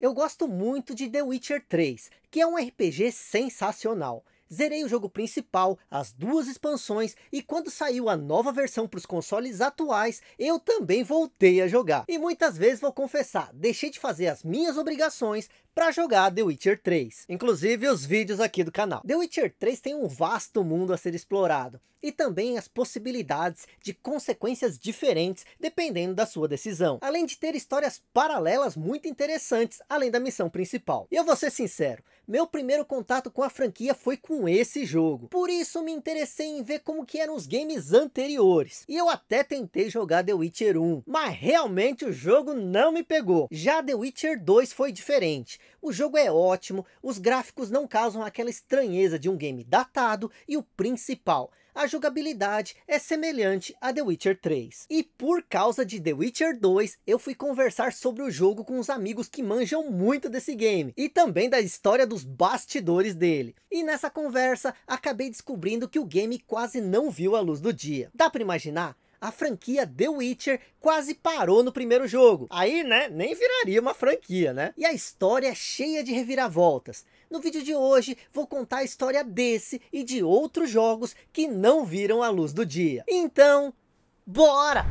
Eu gosto muito de The Witcher 3, que é um RPG sensacional. Zerei o jogo principal, as duas expansões, e quando saiu a nova versão para os consoles atuais, eu também voltei a jogar. E muitas vezes vou confessar, deixei de fazer as minhas obrigações para jogar The Witcher 3, inclusive os vídeos aqui do canal. The Witcher 3 tem um vasto mundo a ser explorado, e também as possibilidades de consequências diferentes dependendo da sua decisão, além de ter histórias paralelas muito interessantes, além da missão principal. E eu vou ser sincero, meu primeiro contato com a franquia foi com esse jogo, por isso me interessei em ver como que eram os games anteriores, e eu até tentei jogar The Witcher 1, mas realmente o jogo não me pegou. Já The Witcher 2 foi diferente, o jogo é ótimo, os gráficos não causam aquela estranheza de um game datado e o principal, a jogabilidade é semelhante a The Witcher 3. E por causa de The Witcher 2, eu fui conversar sobre o jogo com os amigos que manjam muito desse game, e também da história dos bastidores dele. E nessa conversa, acabei descobrindo que o game quase não viu a luz do dia. Dá pra imaginar? a franquia The Witcher quase parou no primeiro jogo. Aí, né, nem viraria uma franquia, né? E a história é cheia de reviravoltas. No vídeo de hoje, vou contar a história desse e de outros jogos que não viram a luz do dia. Então, bora!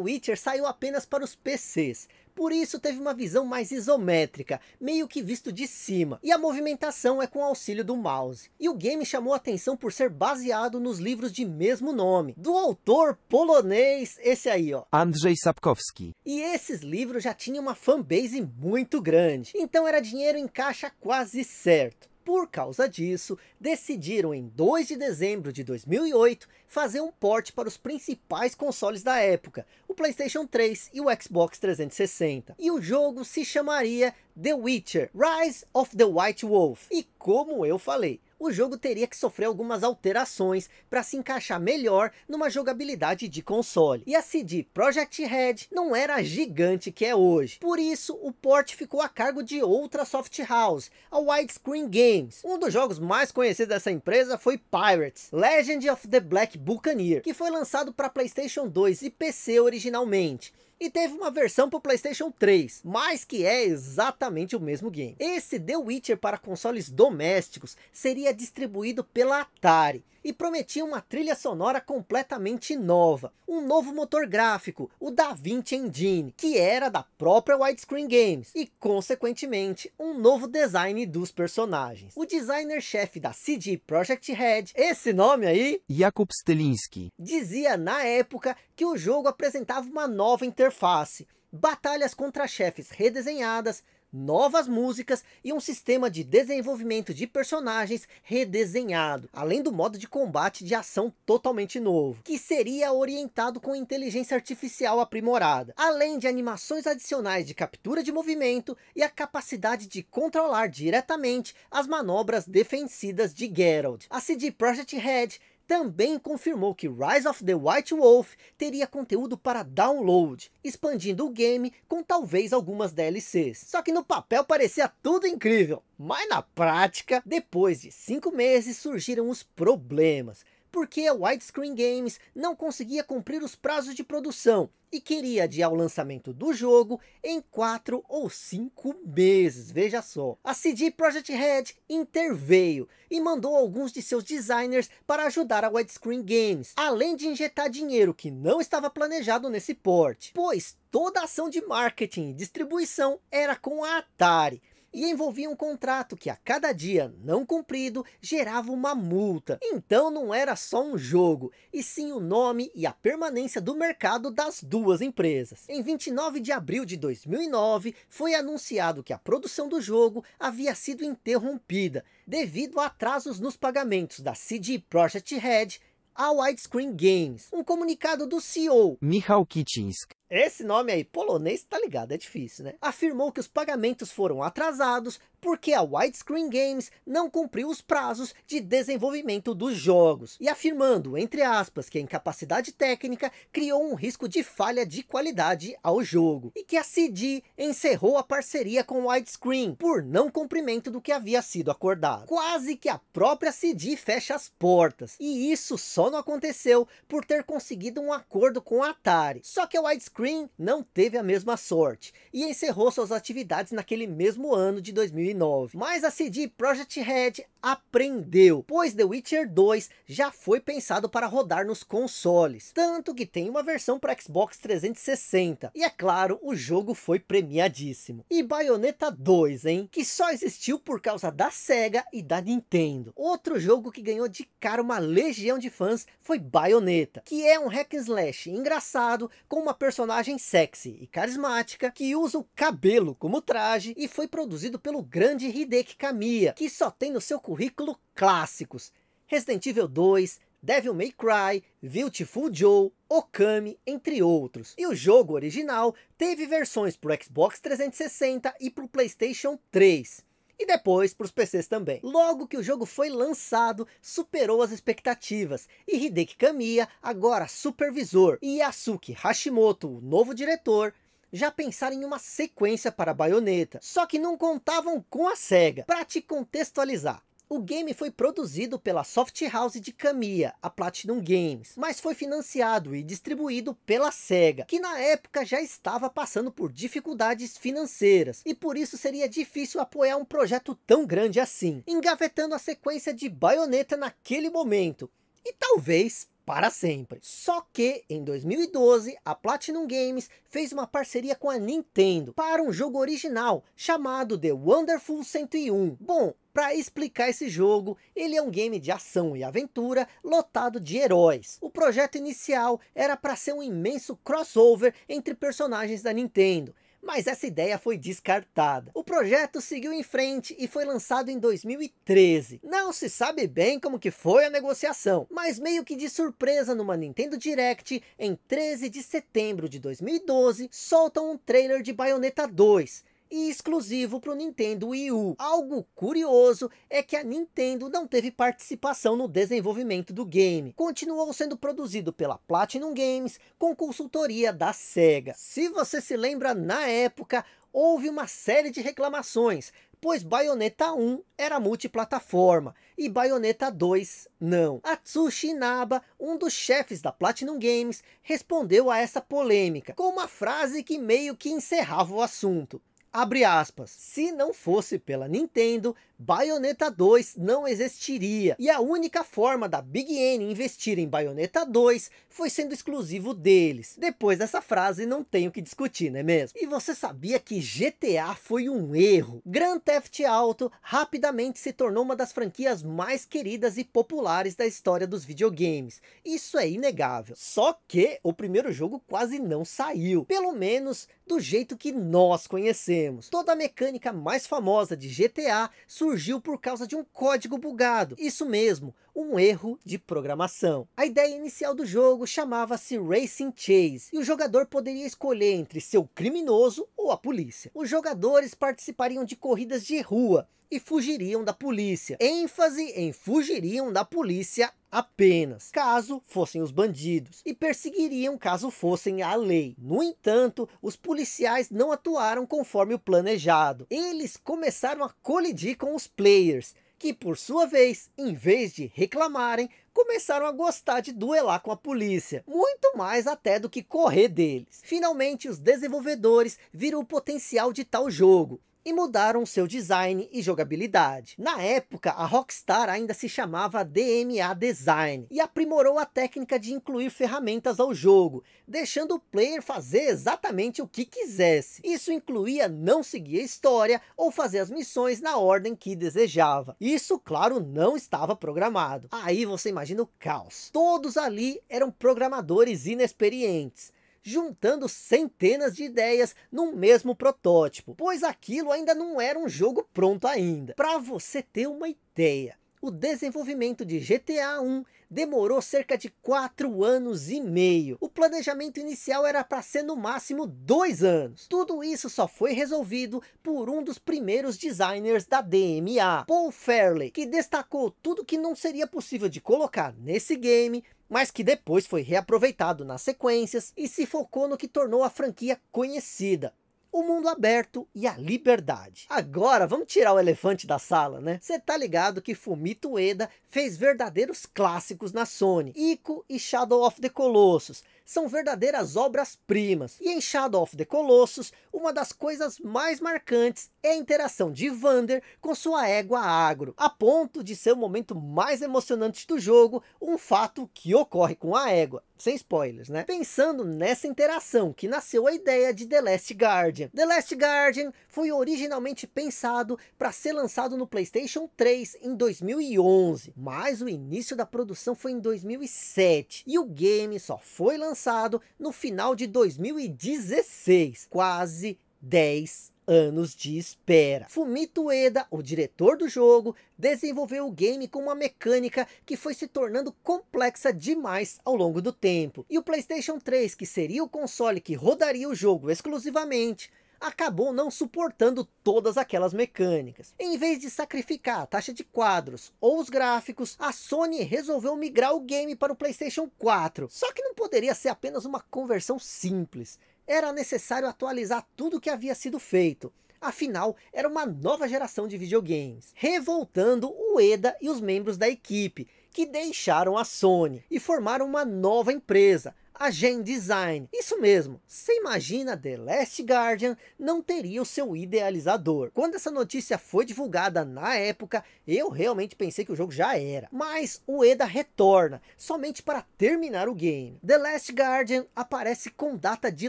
Witcher saiu apenas para os PCs, por isso teve uma visão mais isométrica, meio que visto de cima, e a movimentação é com auxílio do mouse. E o game chamou atenção por ser baseado nos livros de mesmo nome, do autor polonês, esse aí ó. Andrzej Sapkowski. E esses livros já tinham uma fanbase muito grande, então era dinheiro em caixa quase certo. Por causa disso, decidiram em 2 de dezembro de 2008 fazer um port para os principais consoles da época, o Playstation 3 e o Xbox 360. E o jogo se chamaria The Witcher Rise of the White Wolf. E como eu falei, o jogo teria que sofrer algumas alterações para se encaixar melhor numa jogabilidade de console. E a CD Projekt Red não era a gigante que é hoje. Por isso, o port ficou a cargo de outra soft house, a Widescreen Games. Um dos jogos mais conhecidos dessa empresa foi Pirates, Legend of the Black Buccaneer, que foi lançado para PlayStation 2 e PC originalmente e teve uma versão para o Playstation 3, mas que é exatamente o mesmo game. Esse The Witcher para consoles domésticos seria distribuído pela Atari, e prometia uma trilha sonora completamente nova, um novo motor gráfico, o DaVinci Engine, que era da própria Widescreen Games, e consequentemente um novo design dos personagens. O designer-chefe da CD Projekt Red, esse nome aí, Jakub Stelinski, dizia na época que o jogo apresentava uma nova interface, batalhas contra chefes redesenhadas, novas músicas e um sistema de desenvolvimento de personagens redesenhado, além do modo de combate de ação totalmente novo, que seria orientado com inteligência artificial aprimorada, além de animações adicionais de captura de movimento e a capacidade de controlar diretamente as manobras defensivas de Geralt. A CD Projekt Red também confirmou que Rise of the White Wolf teria conteúdo para download, expandindo o game com talvez algumas DLCs. Só que no papel parecia tudo incrível, mas na prática, depois de cinco meses surgiram os problemas porque a Widescreen Games não conseguia cumprir os prazos de produção e queria adiar o lançamento do jogo em 4 ou 5 meses, veja só. A CD Projekt Red interveio e mandou alguns de seus designers para ajudar a Widescreen Games, além de injetar dinheiro que não estava planejado nesse porte, pois toda a ação de marketing e distribuição era com a Atari, e envolvia um contrato que a cada dia não cumprido gerava uma multa. Então não era só um jogo, e sim o nome e a permanência do mercado das duas empresas. Em 29 de abril de 2009, foi anunciado que a produção do jogo havia sido interrompida devido a atrasos nos pagamentos da CD Projekt Red a Widescreen Games. Um comunicado do CEO Michal Kicinsk esse nome aí, polonês, tá ligado, é difícil, né? Afirmou que os pagamentos foram atrasados porque a Widescreen Games não cumpriu os prazos de desenvolvimento dos jogos. E afirmando, entre aspas, que a incapacidade técnica criou um risco de falha de qualidade ao jogo. E que a CD encerrou a parceria com Widescreen por não cumprimento do que havia sido acordado. Quase que a própria CD fecha as portas. E isso só não aconteceu por ter conseguido um acordo com a Atari. Só que a Widescreen Screen não teve a mesma sorte e encerrou suas atividades naquele mesmo ano de 2009. Mas a CD Projekt Red aprendeu, pois The Witcher 2 já foi pensado para rodar nos consoles, tanto que tem uma versão para Xbox 360. E é claro, o jogo foi premiadíssimo. E Bayonetta 2, hein? Que só existiu por causa da Sega e da Nintendo. Outro jogo que ganhou de cara uma legião de fãs foi Bayonetta, que é um hack and slash engraçado com uma personagem personagem sexy e carismática que usa o cabelo como traje e foi produzido pelo grande Hideki Kamiya, que só tem no seu currículo clássicos. Resident Evil 2, Devil May Cry, Beautiful Joe, Okami, entre outros. E o jogo original teve versões para o Xbox 360 e para o Playstation 3 e depois para os PCs também. Logo que o jogo foi lançado, superou as expectativas, e Hideki Kamiya, agora supervisor, e Yasuki Hashimoto, o novo diretor, já pensaram em uma sequência para a baioneta. Só que não contavam com a SEGA. Para te contextualizar, o game foi produzido pela Soft House de Kamiya, a Platinum Games, mas foi financiado e distribuído pela SEGA, que na época já estava passando por dificuldades financeiras, e por isso seria difícil apoiar um projeto tão grande assim, engavetando a sequência de Bayonetta naquele momento, e talvez para sempre. Só que em 2012 a Platinum Games fez uma parceria com a Nintendo para um jogo original chamado The Wonderful 101. Bom, para explicar esse jogo, ele é um game de ação e aventura lotado de heróis. O projeto inicial era para ser um imenso crossover entre personagens da Nintendo, mas essa ideia foi descartada. O projeto seguiu em frente e foi lançado em 2013. Não se sabe bem como que foi a negociação, mas meio que de surpresa numa Nintendo Direct, em 13 de setembro de 2012, soltam um trailer de Bayonetta 2, e exclusivo para o Nintendo Wii U. Algo curioso é que a Nintendo não teve participação no desenvolvimento do game. Continuou sendo produzido pela Platinum Games com consultoria da SEGA. Se você se lembra, na época houve uma série de reclamações, pois Bayonetta 1 era multiplataforma e Bayonetta 2 não. Atsushi Inaba, um dos chefes da Platinum Games, respondeu a essa polêmica com uma frase que meio que encerrava o assunto. Abre aspas. Se não fosse pela Nintendo, Bayonetta 2 não existiria. E a única forma da Big N investir em Bayonetta 2 foi sendo exclusivo deles. Depois dessa frase, não tenho que discutir, não é mesmo? E você sabia que GTA foi um erro? Grand Theft Auto rapidamente se tornou uma das franquias mais queridas e populares da história dos videogames. Isso é inegável. Só que o primeiro jogo quase não saiu. Pelo menos do jeito que nós conhecemos Toda a mecânica mais famosa de GTA surgiu por causa de um código bugado. Isso mesmo, um erro de programação. A ideia inicial do jogo chamava-se Racing Chase, e o jogador poderia escolher entre o criminoso ou a polícia. Os jogadores participariam de corridas de rua, e fugiriam da polícia. ênfase em fugiriam da polícia apenas caso fossem os bandidos e perseguiriam caso fossem a lei. No entanto, os policiais não atuaram conforme o planejado. Eles começaram a colidir com os players, que por sua vez, em vez de reclamarem, começaram a gostar de duelar com a polícia, muito mais até do que correr deles. Finalmente, os desenvolvedores viram o potencial de tal jogo e mudaram seu design e jogabilidade. Na época, a Rockstar ainda se chamava DMA Design e aprimorou a técnica de incluir ferramentas ao jogo, deixando o player fazer exatamente o que quisesse. Isso incluía não seguir a história ou fazer as missões na ordem que desejava. Isso, claro, não estava programado. Aí você imagina o caos. Todos ali eram programadores inexperientes, juntando centenas de ideias num mesmo protótipo, pois aquilo ainda não era um jogo pronto ainda. Para você ter uma ideia, o desenvolvimento de GTA 1 demorou cerca de 4 anos e meio. O planejamento inicial era para ser no máximo 2 anos. Tudo isso só foi resolvido por um dos primeiros designers da DMA, Paul Fairley, que destacou tudo que não seria possível de colocar nesse game mas que depois foi reaproveitado nas sequências e se focou no que tornou a franquia conhecida. O mundo aberto e a liberdade. Agora, vamos tirar o elefante da sala, né? Você tá ligado que Fumito Ueda fez verdadeiros clássicos na Sony. Ico e Shadow of the Colossus são verdadeiras obras-primas. E em Shadow of the Colossus, uma das coisas mais marcantes é a interação de Vander com sua égua agro, a ponto de ser o momento mais emocionante do jogo, um fato que ocorre com a égua sem spoilers, né? Pensando nessa interação que nasceu a ideia de The Last Guardian. The Last Guardian foi originalmente pensado para ser lançado no PlayStation 3 em 2011, mas o início da produção foi em 2007 e o game só foi lançado lançado no final de 2016, quase 10 anos de espera. Fumito Ueda, o diretor do jogo, desenvolveu o game com uma mecânica que foi se tornando complexa demais ao longo do tempo. E o PlayStation 3, que seria o console que rodaria o jogo exclusivamente, acabou não suportando todas aquelas mecânicas. Em vez de sacrificar a taxa de quadros ou os gráficos, a Sony resolveu migrar o game para o PlayStation 4. Só que não poderia ser apenas uma conversão simples. Era necessário atualizar tudo que havia sido feito. Afinal, era uma nova geração de videogames, revoltando o Eda e os membros da equipe, que deixaram a Sony e formaram uma nova empresa, a Gen Design. Isso mesmo, você imagina The Last Guardian não teria o seu idealizador. Quando essa notícia foi divulgada na época, eu realmente pensei que o jogo já era. Mas o Eda retorna, somente para terminar o game. The Last Guardian aparece com data de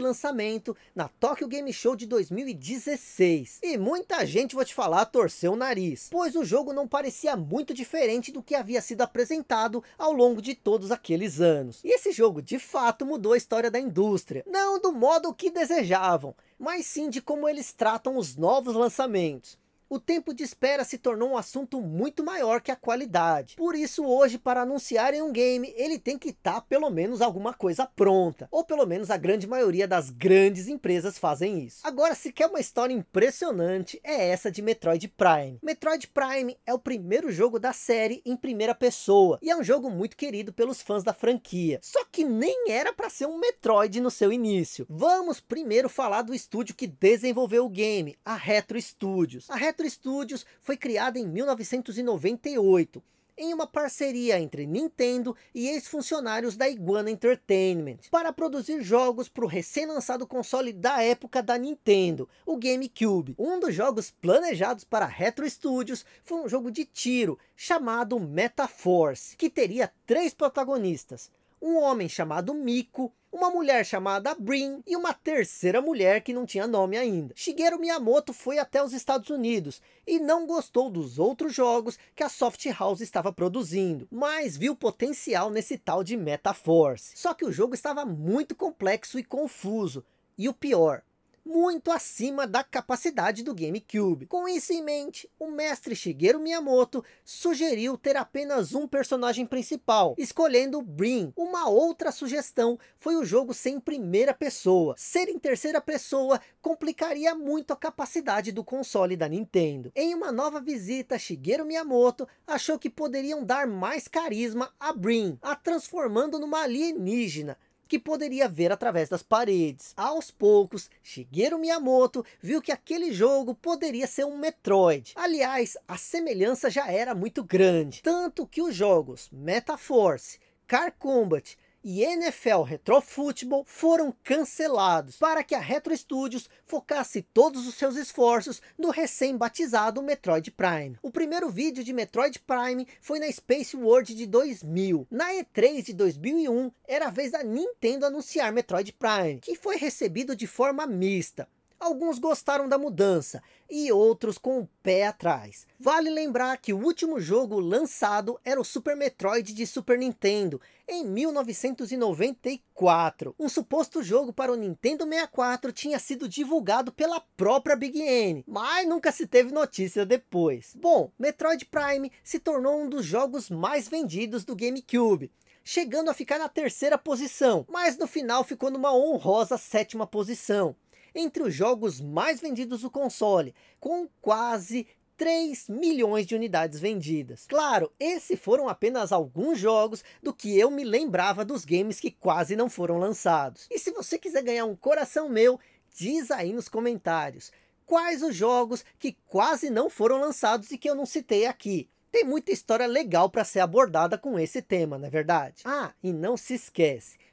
lançamento na Tokyo Game Show de 2016. E muita gente, vou te falar, torceu o nariz, pois o jogo não parecia muito diferente do que havia sido apresentado ao longo de todos aqueles anos. E esse jogo, de fato, fato mudou a história da indústria, não do modo que desejavam, mas sim de como eles tratam os novos lançamentos. O tempo de espera se tornou um assunto muito maior que a qualidade. Por isso, hoje, para anunciarem um game, ele tem que estar tá, pelo menos alguma coisa pronta. Ou pelo menos a grande maioria das grandes empresas fazem isso. Agora, se quer uma história impressionante, é essa de Metroid Prime. Metroid Prime é o primeiro jogo da série em primeira pessoa. E é um jogo muito querido pelos fãs da franquia. Só que nem era para ser um Metroid no seu início. Vamos primeiro falar do estúdio que desenvolveu o game, a Retro Studios. A Retro Retro Studios foi criada em 1998, em uma parceria entre Nintendo e ex-funcionários da Iguana Entertainment, para produzir jogos para o recém-lançado console da época da Nintendo, o GameCube. Um dos jogos planejados para Retro Studios foi um jogo de tiro chamado Metaforce, que teria três protagonistas, um homem chamado Miko, uma mulher chamada Brin e uma terceira mulher que não tinha nome ainda. Shigeru Miyamoto foi até os Estados Unidos e não gostou dos outros jogos que a Soft House estava produzindo, mas viu potencial nesse tal de Metaforce. Só que o jogo estava muito complexo e confuso, e o pior, muito acima da capacidade do GameCube. Com isso em mente, o mestre Shigeru Miyamoto sugeriu ter apenas um personagem principal, escolhendo Brin. Uma outra sugestão foi o jogo ser em primeira pessoa. Ser em terceira pessoa complicaria muito a capacidade do console da Nintendo. Em uma nova visita, Shigeru Miyamoto achou que poderiam dar mais carisma a Brin, a transformando numa alienígena que poderia ver através das paredes. Aos poucos, Shigeru Miyamoto viu que aquele jogo poderia ser um Metroid. Aliás, a semelhança já era muito grande, tanto que os jogos Metaforce, Car Combat e NFL Retro Football foram cancelados para que a Retro Studios focasse todos os seus esforços no recém-batizado Metroid Prime. O primeiro vídeo de Metroid Prime foi na Space World de 2000. Na E3 de 2001 era a vez da Nintendo anunciar Metroid Prime, que foi recebido de forma mista. Alguns gostaram da mudança e outros com o pé atrás. Vale lembrar que o último jogo lançado era o Super Metroid de Super Nintendo, em 1994. Um suposto jogo para o Nintendo 64 tinha sido divulgado pela própria Big N, mas nunca se teve notícia depois. Bom, Metroid Prime se tornou um dos jogos mais vendidos do GameCube chegando a ficar na terceira posição, mas no final ficou numa honrosa sétima posição entre os jogos mais vendidos do console, com quase 3 milhões de unidades vendidas. Claro, esses foram apenas alguns jogos do que eu me lembrava dos games que quase não foram lançados. E se você quiser ganhar um coração meu, diz aí nos comentários. Quais os jogos que quase não foram lançados e que eu não citei aqui? Tem muita história legal para ser abordada com esse tema, não é verdade? Ah, e não se esquece